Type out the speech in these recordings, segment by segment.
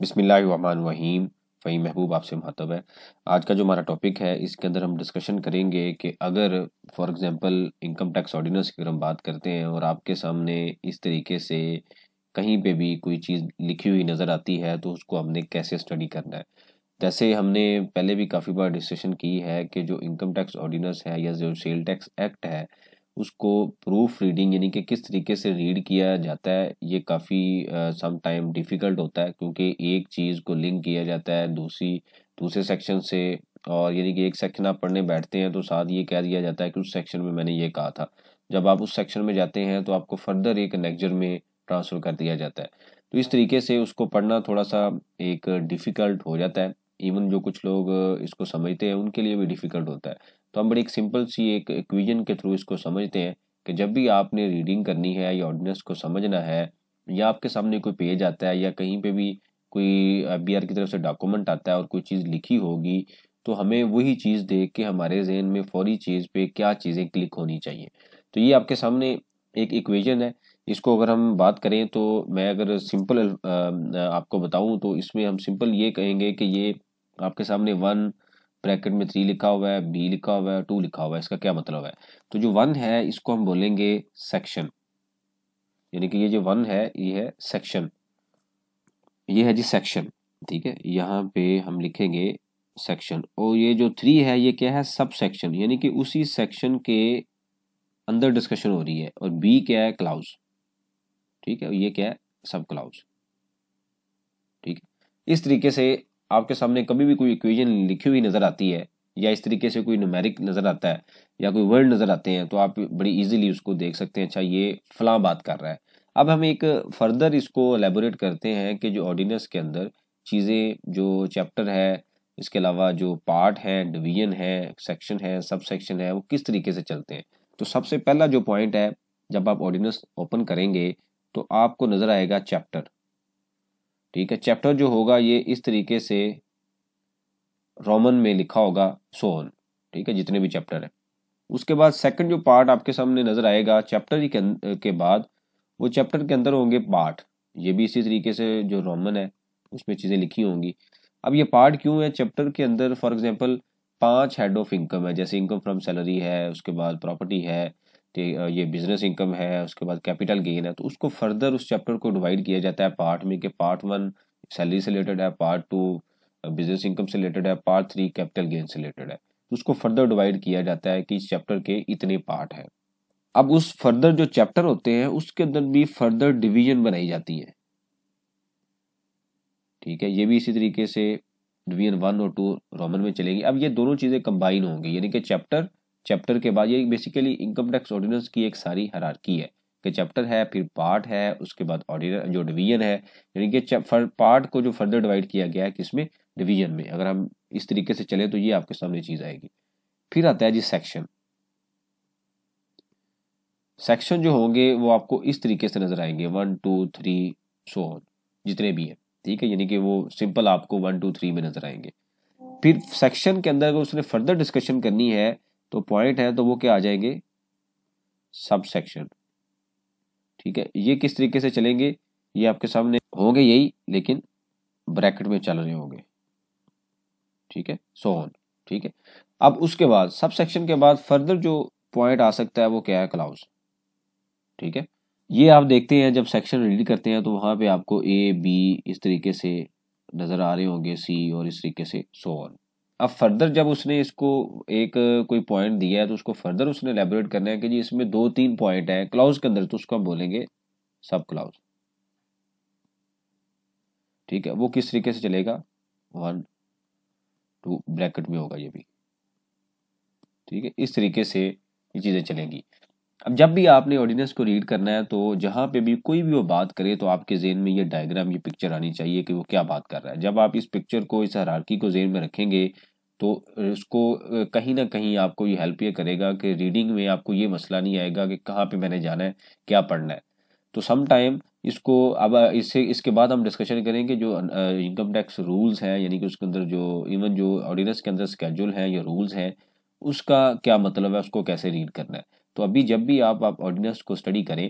बिस्मिल्लाहिर्रहमानिर्रहीम फ़ही महबूब आपसे मुहातब है आज का जो हमारा टॉपिक है इसके अंदर हम डिस्कशन करेंगे कि अगर for example income tax ordinance की अगर हम बात करते हैं और आपके सामने इस तरीके से कहीं पे भी कोई चीज़ लिखी हुई नज़र आती है तो उसको हमने कैसे स्टडी करना है जैसे हमने पहले भी काफ़ी बार डिस्कशन की है कि जो इनकम टैक्स ऑर्डिनेंस है या जो सेल टैक्स एक्ट है उसको प्रूफ रीडिंग यानी कि किस तरीके से रीड किया जाता है ये काफ़ी सम टाइम डिफ़िकल्ट होता है क्योंकि एक चीज़ को लिंक किया जाता है दूसरी दूसरे सेक्शन से और यानी कि एक सेक्शन आप पढ़ने बैठते हैं तो साथ ये कह दिया जाता है कि उस सेक्शन में मैंने ये कहा था जब आप उस सेक्शन में जाते हैं तो आपको फर्दर एक नेक्जर में ट्रांसफ़र कर दिया जाता है तो इस तरीके से उसको पढ़ना थोड़ा सा एक डिफ़िकल्ट हो जाता है इवन जो कुछ लोग इसको समझते हैं उनके लिए भी डिफ़िकल्ट होता है तो हम बड़ी एक सिंपल सी एक इक्विजन के थ्रू इसको समझते हैं कि जब भी आपने रीडिंग करनी है या ऑर्डिनेंस को समझना है या आपके सामने कोई पेज आता है या कहीं पे भी कोई बी की तरफ से डॉक्यूमेंट आता है और कोई चीज़ लिखी होगी तो हमें वही चीज़ देख के हमारे जहन में फौरी चीज़ पे क्या चीज़ें क्लिक होनी चाहिए तो ये आपके सामने एक इक्वेशन है इसको अगर हम बात करें तो मैं अगर सिंपल आपको बताऊँ तो इसमें हम सिंपल ये कहेंगे कि ये आपके सामने वन ब्रैकेट में थ्री लिखा हुआ है बी लिखा हुआ है टू लिखा हुआ है इसका क्या मतलब है तो जो वन है इसको हम बोलेंगे सेक्शन यानी कि ये जो वन है ये है सेक्शन ये है जी सेक्शन ठीक है यहाँ पे हम लिखेंगे सेक्शन और ये जो थ्री है ये क्या है सब सेक्शन यानी कि उसी सेक्शन के अंदर डिस्कशन हो रही है और बी क्या है क्लाउज ठीक है ये क्या है सब क्लाउज ठीक है इस तरीके से आपके सामने कभी भी कोई इक्वेजन लिखी हुई नज़र आती है या इस तरीके से कोई नुमेरिक नज़र आता है या कोई वर्ड नज़र आते हैं तो आप बड़ी इजीली उसको देख सकते हैं अच्छा ये फलां बात कर रहा है अब हम एक फर्दर इसको एलेबोरेट करते हैं कि जो ऑर्डिनेंस के अंदर चीज़ें जो चैप्टर है इसके अलावा जो पार्ट है डिवीजन है सेक्शन है सब सेक्शन है वो किस तरीके से चलते हैं तो सबसे पहला जो पॉइंट है जब आप ऑर्डिनेंस ओपन करेंगे तो आपको नज़र आएगा चैप्टर ठीक है चैप्टर जो होगा ये इस तरीके से रोमन में लिखा होगा सोन ठीक है जितने भी चैप्टर हैं उसके बाद सेकंड जो पार्ट आपके सामने नजर आएगा चैप्टर के, अं-, के बाद वो चैप्टर के अंदर होंगे पार्ट ये भी इसी तरीके से जो रोमन है उसमें चीज़ें लिखी होंगी अब ये पार्ट क्यों है चैप्टर के अंदर फॉर एग्जाम्पल पांच हेड ऑफ इनकम है जैसे इनकम फ्रॉम सैलरी है उसके बाद प्रॉपर्टी है ये बिजनेस इनकम है उसके बाद कैपिटल गेन है तो उसको फर्दर उस चैप्टर को डिवाइड किया जाता है पार्ट में कि पार्ट वन सैलरी से रिलेटेड है पार्ट टू बिजनेस इनकम से रिलेटेड है पार्ट थ्री कैपिटल गेन से रिलेटेड है तो उसको फर्दर डिवाइड किया जाता है कि इस चैप्टर के इतने पार्ट हैं अब उस फर्दर जो चैप्टर होते हैं उसके अंदर भी फर्दर डिवीजन बनाई जाती है ठीक है ये भी इसी तरीके से डिवीजन वन और टू रोमन में चलेगी अब ये दोनों चीज़ें कंबाइन होंगी यानी कि चैप्टर चैप्टर के बाद ये बेसिकली इनकम टैक्स ऑर्डिनेंस की एक सारी हरारकी है कि चैप्टर है फिर पार्ट है उसके बाद ऑर्डिनेंस जो डिवीजन है यानी कि पार्ट को जो फर्दर डिवाइड किया गया है किसमें डिवीजन में अगर हम इस तरीके से चले तो ये आपके सामने चीज़ आएगी फिर आता है जी सेक्शन सेक्शन जो होंगे वो आपको इस तरीके से नजर आएंगे one two three so on जितने भी हैं ठीक है यानी कि वो सिंपल आपको वन टू थ्री में नजर आएंगे फिर सेक्शन के अंदर अगर उसने फर्दर डिस्कशन करनी है तो पॉइंट है तो वो क्या आ जाएंगे सब सेक्शन ठीक है ये किस तरीके से चलेंगे ये आपके सामने होंगे यही लेकिन ब्रैकेट में चल रहे होंगे ठीक है सो ऑन ठीक है अब उसके बाद सब सेक्शन के बाद फर्दर जो पॉइंट आ सकता है वो क्या है क्लाउज ठीक है ये आप देखते हैं जब सेक्शन रीड करते हैं तो वहाँ पे आपको ए बी इस तरीके से नज़र आ रहे होंगे सी और इस तरीके से सो ऑन अब फर्दर जब उसने इसको एक कोई पॉइंट दिया है तो उसको फर्दर उसने एलेबोरेट करना है कि जी इसमें दो तीन पॉइंट है क्लाउज के अंदर तो उसको हम बोलेंगे सब क्लाउज ठीक है वो किस तरीके से चलेगा वन टू ब्रैकेट में होगा ये भी ठीक है इस तरीके से ये चीज़ें चलेंगी अब जब भी आपने ऑर्डिनेंस को रीड करना है तो जहाँ पे भी कोई भी वो बात करे तो आपके जेन में ये डायग्राम ये पिक्चर आनी चाहिए कि वो क्या बात कर रहा है जब आप इस पिक्चर को इस हरारकी को जेन में रखेंगे तो उसको कहीं ना कहीं आपको ये हेल्प ये करेगा कि रीडिंग में आपको ये मसला नहीं आएगा कि कहाँ पे मैंने जाना है क्या पढ़ना है तो सम टाइम इसको अब इससे इसके बाद हम डिस्कशन करेंगे जो इनकम टैक्स रूल्स हैं यानी कि उसके अंदर जो इवन जो ऑर्डिनेंस के अंदर स्केड्यूल हैं या रूल्स हैं उसका क्या मतलब है उसको कैसे रीड करना है तो अभी जब भी आप आप ऑर्डिनेंस को स्टडी करें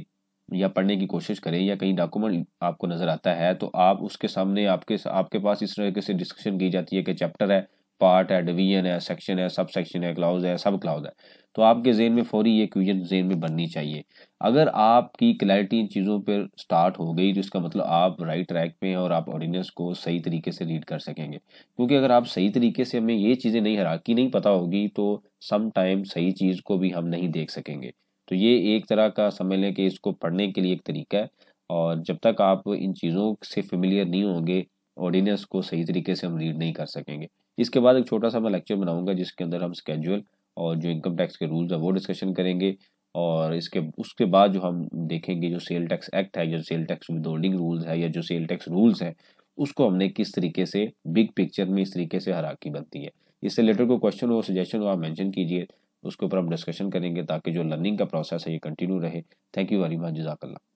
या पढ़ने की कोशिश करें या कहीं डॉक्यूमेंट आपको नज़र आता है तो आप उसके सामने आपके आपके पास इस तरीके से डिस्कशन की जाती है कि चैप्टर है पार्ट है डिवीजन है सेक्शन है सब सेक्शन है क्लाउज है सब क्लाउज है तो आपके जेन में फौरी ये क्वेश्चन जेन में बननी चाहिए अगर आपकी क्लैरिटी इन चीज़ों पर स्टार्ट हो गई तो इसका मतलब आप राइट ट्रैक पे हैं और आप ऑर्डिनेंस को सही तरीके से रीड कर सकेंगे क्योंकि अगर आप सही तरीके से हमें ये चीज़ें नहीं हरा की नहीं पता होगी तो सम टाइम सही चीज़ को भी हम नहीं देख सकेंगे तो ये एक तरह का समझ लें कि इसको पढ़ने के लिए एक तरीका है और जब तक आप इन चीज़ों से फेमिलियर नहीं होंगे ऑर्डिनेंस को सही तरीके से हम रीड नहीं कर सकेंगे इसके बाद एक छोटा सा मैं लेक्चर बनाऊंगा जिसके अंदर हम स्केजुअल और जो इनकम टैक्स के रूल्स हैं वो डिस्कशन करेंगे और इसके उसके बाद जो हम देखेंगे जो सेल टैक्स एक्ट है जो सेल टैक्स विदोल्डिंग रूल्स है या जो सेल टैक्स रूल्स हैं उसको हमने किस तरीके से बिग पिक्चर में इस तरीके से हराकी बनती है इससे रिलेटेड कोई क्वेश्चन हो सजेशन हो आप मैंशन कीजिए उसके ऊपर हम डिस्कशन करेंगे ताकि जो लर्निंग का प्रोसेस है ये कंटिन्यू रहे थैंक यू वेरी मच जजाकल्ला